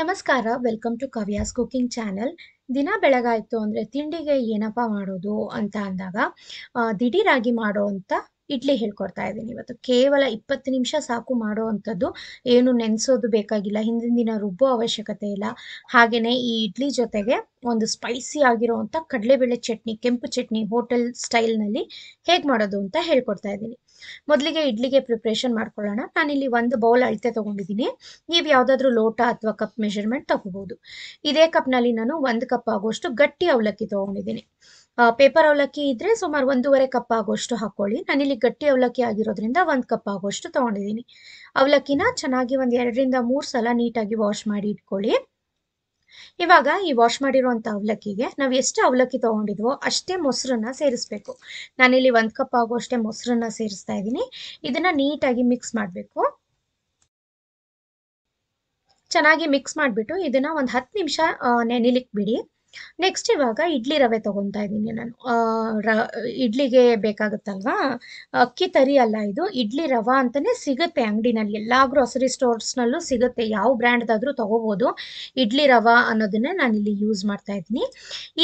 ನಮಸ್ಕಾರ welcome to Kavya's cooking channel ದಿನ ಬೆಳಗಾಯಿತು ಅಂದರೆ ತಿಂಡಿಗೆ ಏನಪ್ಪ ಮಾಡೋದು ಅಂತ ಅಂದಾಗ ದಿಢೀರಾಗಿ ಮಾಡೋ ಅಂಥ ಇಡ್ಲಿ ಹೇಳ್ಕೊಡ್ತಾ ಇದ್ದೀನಿ ಇವತ್ತು ಕೇವಲ ಇಪ್ಪತ್ತು ನಿಮಿಷ ಸಾಕು ಮಾಡೋ ಅಂಥದ್ದು ಏನು ನೆನೆಸೋದು ಬೇಕಾಗಿಲ್ಲ ಹಿಂದಿನ ದಿನ ರುಬ್ಬೋ ಅವಶ್ಯಕತೆ ಇಲ್ಲ ಹಾಗೆಯೇ ಈ ಇಡ್ಲಿ ಜೊತೆಗೆ ಒಂದು ಸ್ಪೈಸಿ ಆಗಿರೋವಂಥ ಕಡಲೆಬೇಳೆ ಚಟ್ನಿ ಕೆಂಪು ಚಟ್ನಿ ಹೋಟೆಲ್ ಸ್ಟೈಲ್ನಲ್ಲಿ ಹೇಗೆ ಮಾಡೋದು ಅಂತ ಹೇಳ್ಕೊಡ್ತಾ ಇದ್ದೀನಿ ಮೊದಲಿಗೆ ಇಡ್ಲಿಗೆ ಪ್ರಿಪ್ರೇಷನ್ ಮಾಡ್ಕೊಳ್ಳೋಣ ನಾನಿಲ್ಲಿ ಒಂದು ಬೌಲ್ ಅಳತೆ ತೊಗೊಂಡಿದ್ದೀನಿ ನೀವು ಯಾವುದಾದ್ರೂ ಲೋಟ ಅಥವಾ ಕಪ್ ಮೆಷರ್ಮೆಂಟ್ ತಗೋಬೋದು ಇದೇ ಕಪ್ನಲ್ಲಿ ನಾನು ಒಂದು ಕಪ್ ಆಗುವಷ್ಟು ಗಟ್ಟಿ ಅವಲಕ್ಕಿ ತೊಗೊಂಡಿದ್ದೀನಿ ಪೇಪರ್ ಅವಲಕ್ಕಿ ಇದ್ರೆ ಸುಮಾರು ಒಂದೂವರೆ ಕಪ್ ಆಗೋಷ್ಟು ಹಾಕೊಳ್ಳಿ ನಾನಿಲ್ಲಿ ಗಟ್ಟಿ ಅವಲಕ್ಕಿ ಆಗಿರೋದ್ರಿಂದ ಒಂದು ಕಪ್ ಆಗೋಷ್ಟು ತೊಗೊಂಡಿದ್ದೀನಿ ಅವಲಕ್ಕಿನ ಚೆನ್ನಾಗಿ ಒಂದು ಎರಡರಿಂದ ಮೂರು ಸಲ ನೀಟಾಗಿ ವಾಶ್ ಮಾಡಿ ಇಟ್ಕೊಳ್ಳಿ ಇವಾಗ ಈ ವಾಶ್ ಮಾಡಿರುವಂಥ ಅವಲಕ್ಕಿಗೆ ನಾವು ಎಷ್ಟು ಅವಲಕ್ಕಿ ತಗೊಂಡಿದ್ವೋ ಅಷ್ಟೇ ಮೊಸರನ್ನ ಸೇರಿಸ್ಬೇಕು ನಾನಿಲ್ಲಿ ಒಂದು ಕಪ್ ಆಗೋ ಅಷ್ಟೇ ಮೊಸರನ್ನ ಸೇರಿಸ್ತಾ ಇದ್ದೀನಿ ಇದನ್ನು ನೀಟಾಗಿ ಮಿಕ್ಸ್ ಮಾಡಬೇಕು ಚೆನ್ನಾಗಿ ಮಿಕ್ಸ್ ಮಾಡಿಬಿಟ್ಟು ಇದನ್ನು ಒಂದು ಹತ್ತು ನಿಮಿಷ ನೆನೆಲಿಕ್ಕೆ ಬಿಡಿ ನೆಕ್ಸ್ಟ್ ಇವಾಗ ಇಡ್ಲಿ ರವೆ ತೊಗೊತಾ ಇದ್ದೀನಿ ನಾನು ರ ಇಡ್ಲಿಗೆ ಬೇಕಾಗುತ್ತಲ್ವಾ ಅಕ್ಕಿ ತರಿ ಅಲ್ಲ ಇದು ಇಡ್ಲಿ ರವೆ ಅಂತಲೇ ಸಿಗುತ್ತೆ ಅಂಗಡಿನಲ್ಲಿ ಎಲ್ಲ ಗ್ರೋಸರಿ ನಲ್ಲೂ ಸಿಗುತ್ತೆ ಯಾವ ಬ್ರ್ಯಾಂಡ್ದಾದರೂ ತೊಗೋಬೋದು ಇಡ್ಲಿ ರವೆ ಅನ್ನೋದನ್ನೇ ಇಲ್ಲಿ ಯೂಸ್ ಮಾಡ್ತಾ ಇದ್ದೀನಿ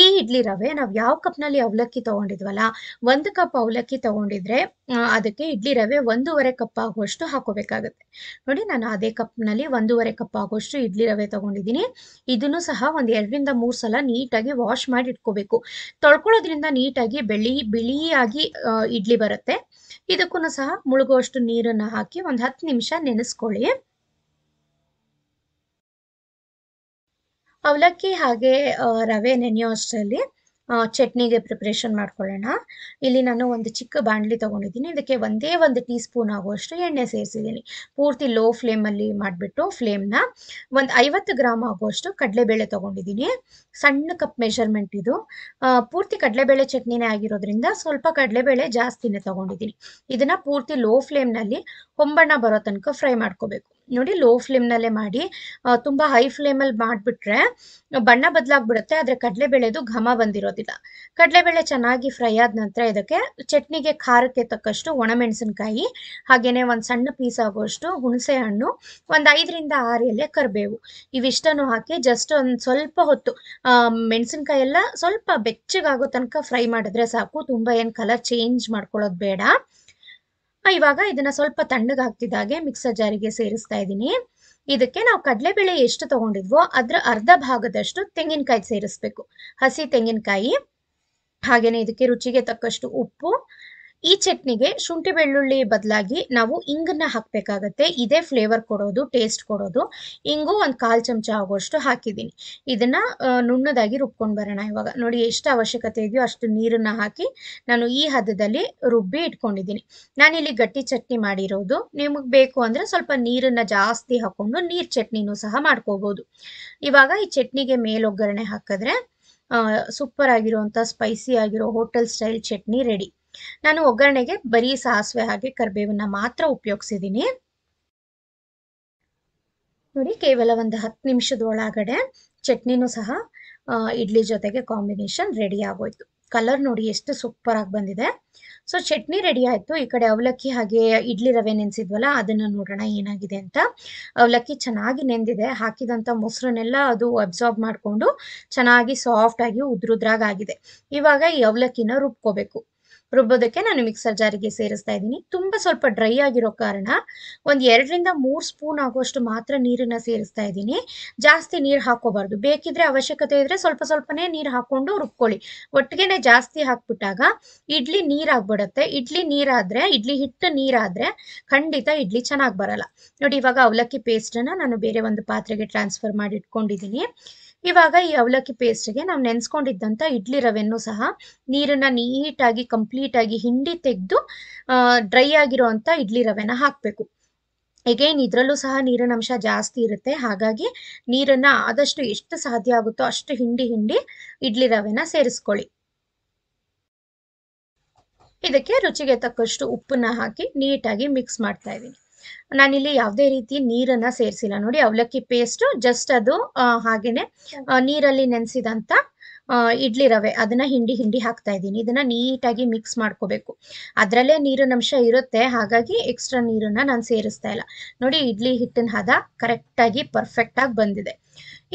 ಈ ಇಡ್ಲಿ ರವೆ ನಾವು ಯಾವ ನಲ್ಲಿ ಅವಲಕ್ಕಿ ತಗೊಂಡಿದ್ವಲ್ಲ ಒಂದು ಕಪ್ ಅವಲಕ್ಕಿ ತಗೊಂಡಿದ್ರೆ ಅದಕ್ಕೆ ಇಡ್ಲಿ ರವೆ ಒಂದೂವರೆ ಕಪ್ ಆಗುವಷ್ಟು ಹಾಕೋಬೇಕಾಗುತ್ತೆ ನೋಡಿ ನಾನು ಅದೇ ಕಪ್ ನಲ್ಲಿ ಒಂದೂವರೆ ಕಪ್ ಆಗುವಷ್ಟು ಇಡ್ಲಿ ರವೆ ತಗೊಂಡಿದ್ದೀನಿ ಇದನ್ನು ಸಹ ಒಂದ್ ಎರಡರಿಂದ ಮೂರು ಸಲ ನೀ ನೀಟಾಗಿ ವಾಶ್ ಮಾಡಿ ಇಟ್ಕೋಬೇಕು ತೊಳ್ಕೊಳ್ಳೋದ್ರಿಂದ ನೀಟಾಗಿ ಬೆಳಿ ಬಿಳಿಯಾಗಿ ಇಡ್ಲಿ ಬರುತ್ತೆ ಇದಕ್ಕೂ ಸಹ ಮುಳುಗುವಷ್ಟು ನೀರನ್ನು ಹಾಕಿ ಒಂದು ಹತ್ತು ನಿಮಿಷ ನೆನೆಸ್ಕೊಳ್ಳಿ ಅವಲಕ್ಕಿ ಹಾಗೆ ರವೆ ನೆನೆಯೋ ಅಷ್ಟರಲ್ಲಿ ಚಟ್ನಿಗೆ ಪ್ರಿಪ್ರೇಷನ್ ಮಾಡ್ಕೊಳ್ಳೋಣ ಇಲ್ಲಿ ನಾನು ಒಂದು ಚಿಕ್ಕ ಬಾಣಲಿ ತೊಗೊಂಡಿದ್ದೀನಿ ಇದಕ್ಕೆ ಒಂದೇ ಒಂದು ಟೀ ಸ್ಪೂನ್ ಆಗುವಷ್ಟು ಎಣ್ಣೆ ಸೇರಿಸಿದ್ದೀನಿ ಪೂರ್ತಿ ಲೋ ಫ್ಲೇಮಲ್ಲಿ ಮಾಡಿಬಿಟ್ಟು ಫ್ಲೇಮ್ನ ಒಂದು ಐವತ್ತು ಗ್ರಾಮ್ ಆಗುವಷ್ಟು ಕಡಲೆಬೇಳೆ ತೊಗೊಂಡಿದ್ದೀನಿ ಸಣ್ಣ ಕಪ್ ಮೆಷರ್ಮೆಂಟ್ ಇದು ಪೂರ್ತಿ ಕಡಲೆಬೇಳೆ ಚಟ್ನಿನೇ ಆಗಿರೋದ್ರಿಂದ ಸ್ವಲ್ಪ ಕಡಲೆಬೇಳೆ ಜಾಸ್ತಿನೇ ತೊಗೊಂಡಿದ್ದೀನಿ ಇದನ್ನು ಪೂರ್ತಿ ಲೋ ಫ್ಲೇಮ್ನಲ್ಲಿ ಹೊಂಬಣ್ಣ ಬರೋ ತನಕ ಫ್ರೈ ಮಾಡ್ಕೋಬೇಕು ನೋಡಿ ಲೋ ಫ್ಲೇಮ್ ನಲ್ಲೇ ಮಾಡಿ ತುಂಬಾ ಹೈ ಫ್ಲೇಮಲ್ಲಿ ಮಾಡ್ಬಿಟ್ರೆ ಬಣ್ಣ ಬದಲಾಗ್ಬಿಡುತ್ತೆ ಆದರೆ ಕಡಲೆಬೇಳೆದು ಘಮ ಬಂದಿರೋದಿಲ್ಲ ಕಡಲೆಬೇಳೆ ಚೆನ್ನಾಗಿ ಫ್ರೈ ಆದ ನಂತರ ಇದಕ್ಕೆ ಚಟ್ನಿಗೆ ಖಾರಕ್ಕೆ ತಕ್ಕಷ್ಟು ಒಣಮೆಣಸಿನ್ಕಾಯಿ ಹಾಗೆಯೇ ಒಂದು ಸಣ್ಣ ಪೀಸ್ ಆಗುವಷ್ಟು ಹುಣಸೆ ಹಣ್ಣು ಒಂದು ಐದರಿಂದ ಆರು ಎಲೆ ಕರಿಬೇವು ಇವಿಷ್ಟನ್ನು ಹಾಕಿ ಜಸ್ಟ್ ಒಂದು ಸ್ವಲ್ಪ ಹೊತ್ತು ಮೆಣಸಿನ್ಕಾಯಿ ಎಲ್ಲ ಸ್ವಲ್ಪ ಬೆಚ್ಚಗಾಗೋ ತನಕ ಫ್ರೈ ಮಾಡಿದ್ರೆ ಸಾಕು ತುಂಬಾ ಏನು ಕಲರ್ ಚೇಂಜ್ ಮಾಡ್ಕೊಳ್ಳೋದು ಬೇಡ ಇವಾಗ ಇದನ್ನ ಸ್ವಲ್ಪ ತಣ್ಣಗಾಗ್ತಿದ್ದಾಗೆ ಮಿಕ್ಸರ್ ಜಾರಿಗೆ ಸೇರಿಸ್ತಾ ಇದ್ದೀನಿ ಇದಕ್ಕೆ ನಾವು ಕಡಲೆಬೇಳೆ ಎಷ್ಟು ತಗೊಂಡಿದ್ವೋ ಅದ್ರ ಅರ್ಧ ಭಾಗದಷ್ಟು ತೆಂಗಿನಕಾಯಿ ಸೇರಿಸ್ಬೇಕು ಹಸಿ ತೆಂಗಿನಕಾಯಿ ಹಾಗೇನೆ ಇದಕ್ಕೆ ರುಚಿಗೆ ತಕ್ಕಷ್ಟು ಉಪ್ಪು ಈ ಚಟ್ನಿಗೆ ಶುಂಠಿ ಬೆಳ್ಳುಳ್ಳಿ ಬದಲಾಗಿ ನಾವು ಇಂಗನ್ನ ಹಾಕಬೇಕಾಗತ್ತೆ ಇದೇ ಫ್ಲೇವರ್ ಕೊಡೋದು ಟೇಸ್ಟ್ ಕೊಡೋದು ಇಂಗು ಒಂದು ಕಾಲು ಚಮಚ ಆಗೋಷ್ಟು ಹಾಕಿದ್ದೀನಿ ಇದನ್ನ ನುಣ್ಣದಾಗಿ ರುಬ್ಕೊಂಡು ಬರೋಣ ಇವಾಗ ನೋಡಿ ಎಷ್ಟು ಅವಶ್ಯಕತೆ ಇದೆಯೋ ಅಷ್ಟು ನೀರನ್ನ ಹಾಕಿ ನಾನು ಈ ಹದದಲ್ಲಿ ರುಬ್ಬಿ ಇಟ್ಕೊಂಡಿದ್ದೀನಿ ನಾನಿಲ್ಲಿ ಗಟ್ಟಿ ಚಟ್ನಿ ಮಾಡಿರೋದು ನಿಮಗೆ ಬೇಕು ಅಂದರೆ ಸ್ವಲ್ಪ ನೀರನ್ನ ಜಾಸ್ತಿ ಹಾಕೊಂಡು ನೀರು ಚಟ್ನಿನೂ ಸಹ ಮಾಡ್ಕೋಬಹುದು ಇವಾಗ ಈ ಚಟ್ನಿಗೆ ಮೇಲೊಗ್ಗರಣೆ ಹಾಕಿದ್ರೆ ಸೂಪರ್ ಆಗಿರುವಂಥ ಸ್ಪೈಸಿ ಆಗಿರೋ ಹೋಟೆಲ್ ಸ್ಟೈಲ್ ಚಟ್ನಿ ರೆಡಿ ನಾನು ಒಗ್ಗರಣೆಗೆ ಬರೀ ಸಾಸಿವೆ ಹಾಗೆ ಕರ್ಬೇವನ್ನ ಮಾತ್ರ ಉಪಯೋಗಿಸಿದೀನಿ ನೋಡಿ ಕೇವಲ ಒಂದು ಹತ್ತು ನಿಮಿಷದ ಒಳಗಡೆ ಚಟ್ನಿನೂ ಸಹ ಇಡ್ಲಿ ಜೊತೆಗೆ ಕಾಂಬಿನೇಷನ್ ರೆಡಿ ಆಗೋಯ್ತು ಕಲರ್ ನೋಡಿ ಎಷ್ಟು ಸೂಪರ್ ಆಗಿ ಬಂದಿದೆ ಸೊ ಚಟ್ನಿ ರೆಡಿ ಆಯ್ತು ಈ ಕಡೆ ಅವಲಕ್ಕಿ ಹಾಗೆ ಇಡ್ಲಿ ರವೆ ನೆನೆಸಿದ್ವಲ್ಲ ಅದನ್ನ ನೋಡೋಣ ಏನಾಗಿದೆ ಅಂತ ಅವಲಕ್ಕಿ ಚೆನ್ನಾಗಿ ನೆಂದಿದೆ ಹಾಕಿದಂತ ಮೊಸರನ್ನೆಲ್ಲ ಅದು ಅಬ್ಸಾರ್ಬ್ ಮಾಡ್ಕೊಂಡು ಚೆನ್ನಾಗಿ ಸಾಫ್ಟ್ ಆಗಿ ಉದ್ರುದ್ರಾಗ್ ಆಗಿದೆ ಇವಾಗ ಈ ಅವಲಕ್ಕಿನ ರುಬ್ಕೋಬೇಕು ರುಬ್ಬೋದಕ್ಕೆ ನಾನು ಮಿಕ್ಸರ್ ಜಾರಿಗೆ ಸೇರಿಸ್ತಾ ಇದ್ದೀನಿ ತುಂಬ ಸ್ವಲ್ಪ ಡ್ರೈ ಆಗಿರೋ ಕಾರಣ ಒಂದು ಎರಡರಿಂದ ಮೂರು ಸ್ಪೂನ್ ಆಗುವಷ್ಟು ಮಾತ್ರ ನೀರನ್ನು ಸೇರಿಸ್ತಾ ಇದ್ದೀನಿ ಜಾಸ್ತಿ ನೀರು ಹಾಕೋಬಾರ್ದು ಬೇಕಿದ್ರೆ ಅವಶ್ಯಕತೆ ಇದ್ರೆ ಸ್ವಲ್ಪ ಸ್ವಲ್ಪನೇ ನೀರು ಹಾಕೊಂಡು ರುಬ್ಕೊಳ್ಳಿ ಒಟ್ಟಿಗೆನೆ ಜಾಸ್ತಿ ಹಾಕ್ಬಿಟ್ಟಾಗ ಇಡ್ಲಿ ನೀರಾಗ್ಬಿಡತ್ತೆ ಇಡ್ಲಿ ನೀರಾದ್ರೆ ಇಡ್ಲಿ ಹಿಟ್ಟು ನೀರಾದ್ರೆ ಖಂಡಿತ ಇಡ್ಲಿ ಚೆನ್ನಾಗಿ ಬರಲ್ಲ ನೋಡಿ ಇವಾಗ ಅವಲಕ್ಕಿ ಪೇಸ್ಟನ್ನು ನಾನು ಬೇರೆ ಒಂದು ಪಾತ್ರೆಗೆ ಟ್ರಾನ್ಸ್ಫರ್ ಮಾಡಿ ಇಟ್ಕೊಂಡಿದ್ದೀನಿ ಇವಾಗ ಈ ಅವಲಕ್ಕಿ ಪೇಸ್ಟ್ಗೆ ನಾವು ನೆನೆಸ್ಕೊಂಡಿದ್ದಂಥ ಇಡ್ಲಿ ರವೆಯನ್ನು ಸಹ ನೀರನ್ನ ನೀಟಾಗಿ ಕಂಪ್ಲೀಟಾಗಿ ಹಿಂಡಿ ತೆಗೆದು ಡ್ರೈ ಆಗಿರೋವಂಥ ಇಡ್ಲಿ ರವೆನ ಹಾಕಬೇಕು ಎಗೇನ್ ಇದ್ರಲ್ಲೂ ಸಹ ನೀರಿನ ಅಂಶ ಜಾಸ್ತಿ ಇರುತ್ತೆ ಹಾಗಾಗಿ ನೀರನ್ನ ಆದಷ್ಟು ಎಷ್ಟು ಸಾಧ್ಯ ಆಗುತ್ತೋ ಅಷ್ಟು ಹಿಂಡಿ ಹಿಂಡಿ ಇಡ್ಲಿ ರವೆನ ಸೇರಿಸ್ಕೊಳ್ಳಿ ಇದಕ್ಕೆ ರುಚಿಗೆ ತಕ್ಕಷ್ಟು ಉಪ್ಪನ್ನ ಹಾಕಿ ನೀಟಾಗಿ ಮಿಕ್ಸ್ ಮಾಡ್ತಾ ಇದ್ದೀನಿ ನಾನಿಲ್ಲಿ ಯಾವುದೇ ರೀತಿ ನೀರನ್ನ ಸೇರಿಸಿಲ್ಲ ನೋಡಿ ಅವಲಕ್ಕಿ ಪೇಸ್ಟು ಜಸ್ಟ್ ಅದು ಹಾಗೆಯೇ ನೀರಲ್ಲಿ ನೆನೆಸಿದಂಥ ಇಡ್ಲಿ ರವೆ ಅದನ್ನ ಹಿಂಡಿ ಹಿಂಡಿ ಹಾಕ್ತಾ ಇದ್ದೀನಿ ಇದನ್ನ ನೀಟಾಗಿ ಮಿಕ್ಸ್ ಮಾಡ್ಕೋಬೇಕು ಅದರಲ್ಲೇ ನೀರಿನ ಅಂಶ ಇರುತ್ತೆ ಹಾಗಾಗಿ ಎಕ್ಸ್ಟ್ರಾ ನೀರನ್ನ ನಾನು ಸೇರಿಸ್ತಾ ಇಲ್ಲ ನೋಡಿ ಇಡ್ಲಿ ಹಿಟ್ಟಿನ ಹದ ಕರೆಕ್ಟ್ ಆಗಿ ಪರ್ಫೆಕ್ಟ್ ಆಗಿ ಬಂದಿದೆ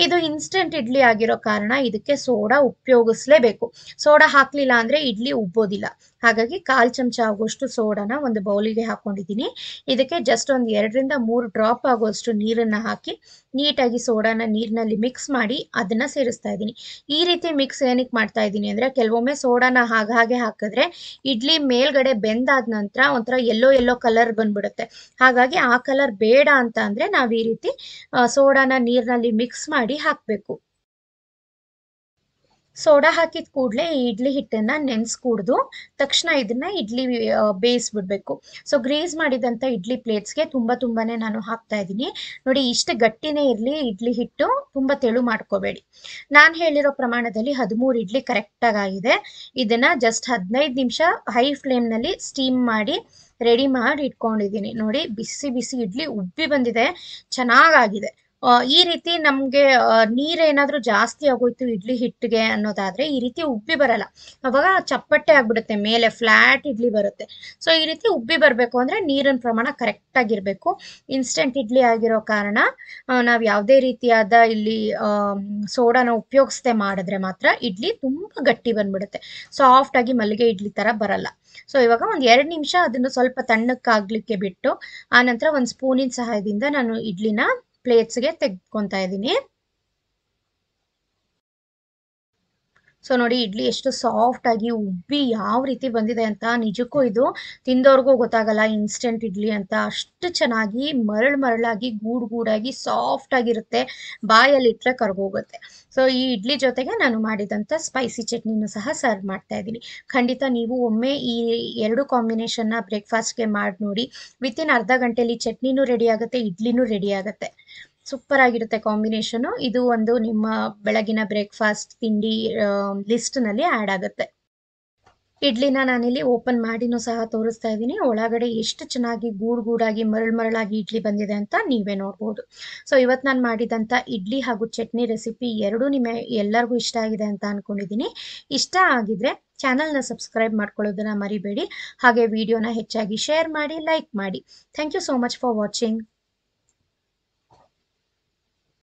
ಇದು ಇನ್ಸ್ಟೆಂಟ್ ಇಡ್ಲಿ ಆಗಿರೋ ಕಾರಣ ಇದಕ್ಕೆ ಸೋಡಾ ಉಪಯೋಗಿಸ್ಲೇಬೇಕು ಸೋಡಾ ಹಾಕ್ಲಿಲ್ಲ ಅಂದ್ರೆ ಇಡ್ಲಿ ಉಬ್ಬೋದಿಲ್ಲ ಹಾಗಾಗಿ ಕಾಲ್ ಚಮಚ ಆಗುವಷ್ಟು ಸೋಡಾನ ಒಂದು ಬೌಲಿಗೆ ಹಾಕೊಂಡಿದ್ದೀನಿ ಇದಕ್ಕೆ ಜಸ್ಟ್ ಒಂದ್ ಎರಡರಿಂದ ಮೂರು ಡ್ರಾಪ್ ಆಗುವಷ್ಟು ನೀರನ್ನ ಹಾಕಿ ನೀಟಾಗಿ ಸೋಡಾನ ನೀರಿನಲ್ಲಿ ಮಿಕ್ಸ್ ಮಾಡಿ ಅದನ್ನ ಸೇರಿಸ್ತಾ ಇದ್ದೀನಿ ಈ ರೀತಿ ಮಿಕ್ಸ್ ಏನಕ್ಕೆ ಮಾಡ್ತಾ ಇದ್ದೀನಿ ಅಂದ್ರೆ ಕೆಲವೊಮ್ಮೆ ಸೋಡಾನ ಹಾಗೆ ಹಾಗೆ ಹಾಕಿದ್ರೆ ಇಡ್ಲಿ ಮೇಲ್ಗಡೆ ಬೆಂದಾದ ನಂತರ ಒಂಥರ ಎಲ್ಲೋ ಎಲ್ಲೋ ಕಲರ್ ಬಂದ್ಬಿಡುತ್ತೆ ಹಾಗಾಗಿ ಆ ಕಲರ್ ಬೇಡ ಅಂತ ಅಂದ್ರೆ ನಾವು ಈ ರೀತಿ ಸೋಡಾನ ನೀರಿನಲ್ಲಿ ಮಿಕ್ಸ್ ಮಾಡಿ ಹಾಕಬೇಕು ಸೋಡಾ ಹಾಕಿದ ಕೂಡಲೇ ಈ ಇಡ್ಲಿ ಹಿಟ್ಟನ್ನ ನೆನ್ಸ್ ನೆನೆಸ್ಕೂಡ್ದು ತಕ್ಷಣ ಇದನ್ನ ಇಡ್ಲಿ ಬೇಯಿಸ್ಬಿಡ್ಬೇಕು ಸೊ ಗ್ರೇಸ್ ಮಾಡಿದಂತ ಇಡ್ಲಿ ಪ್ಲೇಟ್ಸ್ ಗೆ ತುಂಬಾ ನಾನು ಹಾಕ್ತಾ ಇದ್ದೀನಿ ನೋಡಿ ಇಷ್ಟು ಗಟ್ಟಿನೇ ಇರಲಿ ಇಡ್ಲಿ ಹಿಟ್ಟು ತುಂಬಾ ತೆಳು ಮಾಡ್ಕೋಬೇಡಿ ನಾನು ಹೇಳಿರೋ ಪ್ರಮಾಣದಲ್ಲಿ ಹದಿಮೂರು ಇಡ್ಲಿ ಕರೆಕ್ಟಾಗಿ ಆಗಿದೆ ಇದನ್ನ ಜಸ್ಟ್ ಹದಿನೈದು ನಿಮಿಷ ಹೈ ಫ್ಲೇಮ್ ನಲ್ಲಿ ಸ್ಟೀಮ್ ಮಾಡಿ ರೆಡಿ ಮಾಡಿ ಇಟ್ಕೊಂಡಿದ್ದೀನಿ ನೋಡಿ ಬಿಸಿ ಬಿಸಿ ಇಡ್ಲಿ ಉಬ್ಬಿ ಬಂದಿದೆ ಚೆನ್ನಾಗಾಗಿದೆ ಈ ರೀತಿ ನಮಗೆ ನೀರೇನಾದರೂ ಜಾಸ್ತಿ ಆಗೋಯ್ತು ಇಡ್ಲಿ ಹಿಟ್ಟಿಗೆ ಅನ್ನೋದಾದ್ರೆ ಈ ರೀತಿ ಉಬ್ಬಿ ಬರಲ್ಲ ಅವಾಗ ಚಪ್ಪಟ್ಟೆ ಆಗ್ಬಿಡುತ್ತೆ ಮೇಲೆ ಫ್ಲಾಟ್ ಇಡ್ಲಿ ಬರುತ್ತೆ ಸೊ ಈ ರೀತಿ ಉಬ್ಬಿ ಬರಬೇಕು ಅಂದರೆ ನೀರಿನ ಪ್ರಮಾಣ ಕರೆಕ್ಟಾಗಿರಬೇಕು ಇನ್ಸ್ಟೆಂಟ್ ಇಡ್ಲಿ ಆಗಿರೋ ಕಾರಣ ನಾವು ಯಾವುದೇ ರೀತಿಯಾದ ಇಲ್ಲಿ ಸೋಡಾನ ಉಪಯೋಗಿಸದೆ ಮಾಡಿದ್ರೆ ಮಾತ್ರ ಇಡ್ಲಿ ತುಂಬ ಗಟ್ಟಿ ಬಂದ್ಬಿಡುತ್ತೆ ಸಾಫ್ಟಾಗಿ ಮಲ್ಲಿಗೆ ಇಡ್ಲಿ ಥರ ಬರಲ್ಲ ಸೊ ಇವಾಗ ಒಂದು ಎರಡು ನಿಮಿಷ ಅದನ್ನು ಸ್ವಲ್ಪ ತಣ್ಣಕ್ಕಾಗಲಿಕ್ಕೆ ಬಿಟ್ಟು ಆನಂತರ ಒಂದು ಸ್ಪೂನಿನ ಸಹಾಯದಿಂದ ನಾನು ಇಡ್ಲಿನ ಪ್ಲೇಟ್ಸ್ಗೆ ತೆಗೆದುಕೊತಾ ಇದ್ದೀನಿ ಸೊ ನೋಡಿ ಇಡ್ಲಿ ಎಷ್ಟು ಸಾಫ್ಟ್ ಆಗಿ ಉಬ್ಬಿ ಯಾವ ರೀತಿ ಬಂದಿದೆ ಅಂತ ನಿಜಕ್ಕೂ ಇದು ತಿಂದವ್ರಿಗೂ ಗೊತ್ತಾಗಲ್ಲ ಇನ್ಸ್ಟೆಂಟ್ ಇಡ್ಲಿ ಅಂತ ಅಷ್ಟು ಚೆನ್ನಾಗಿ ಮರಳು ಮರಳಾಗಿ ಗೂಡು ಗೂಡಾಗಿ ಸಾಫ್ಟ್ ಆಗಿರುತ್ತೆ ಬಾಯಲ್ಲಿ ಇಟ್ಟರೆ ಕರ್ಗೋಗುತ್ತೆ ಸೊ ಈ ಇಡ್ಲಿ ಜೊತೆಗೆ ನಾನು ಮಾಡಿದಂಥ ಸ್ಪೈಸಿ ಚಟ್ನಿನೂ ಸಹ ಸರ್ವ್ ಮಾಡ್ತಾ ಇದ್ದೀನಿ ಖಂಡಿತ ನೀವು ಒಮ್ಮೆ ಈ ಎರಡು ಕಾಂಬಿನೇಷನ್ನ ಬ್ರೇಕ್ಫಾಸ್ಟ್ಗೆ ಮಾಡಿ ನೋಡಿ ವಿತಿನ್ ಅರ್ಧ ಗಂಟೆಯಲ್ಲಿ ಚಟ್ನಿನೂ ರೆಡಿ ಆಗುತ್ತೆ ಇಡ್ಲಿನೂ ರೆಡಿ ಆಗುತ್ತೆ ಸೂಪರ್ ಆಗಿರುತ್ತೆ ಕಾಂಬಿನೇಷನ್ ಇದು ಒಂದು ನಿಮ್ಮ ಬೆಳಗಿನ ಬ್ರೇಕ್ಫಾಸ್ಟ್ ತಿಂಡಿ ನಲ್ಲಿ ಆ್ಯಡ್ ಆಗುತ್ತೆ ಇಡ್ಲಿನ ನಾನಿಲ್ಲಿ ಓಪನ್ ಮಾಡಿನೂ ಸಹ ತೋರಿಸ್ತಾ ಇದ್ದೀನಿ ಒಳಗಡೆ ಎಷ್ಟು ಚೆನ್ನಾಗಿ ಗೂಡು ಗೂಡಾಗಿ ಮರಳು ಮರಳಾಗಿ ಇಡ್ಲಿ ಬಂದಿದೆ ಅಂತ ನೀವೇ ನೋಡ್ಬೋದು ಸೊ ಇವತ್ತು ನಾನು ಮಾಡಿದಂಥ ಇಡ್ಲಿ ಹಾಗೂ ಚಟ್ನಿ ರೆಸಿಪಿ ಎರಡೂ ನಿಮಗೆ ಎಲ್ಲರಿಗೂ ಇಷ್ಟ ಆಗಿದೆ ಅಂತ ಅಂದ್ಕೊಂಡಿದ್ದೀನಿ ಇಷ್ಟ ಆಗಿದ್ರೆ ಚಾನಲ್ನ ಸಬ್ಸ್ಕ್ರೈಬ್ ಮಾಡ್ಕೊಳ್ಳೋದನ್ನ ಮರಿಬೇಡಿ ಹಾಗೆ ವಿಡಿಯೋನ ಹೆಚ್ಚಾಗಿ ಶೇರ್ ಮಾಡಿ ಲೈಕ್ ಮಾಡಿ thank you so much for watching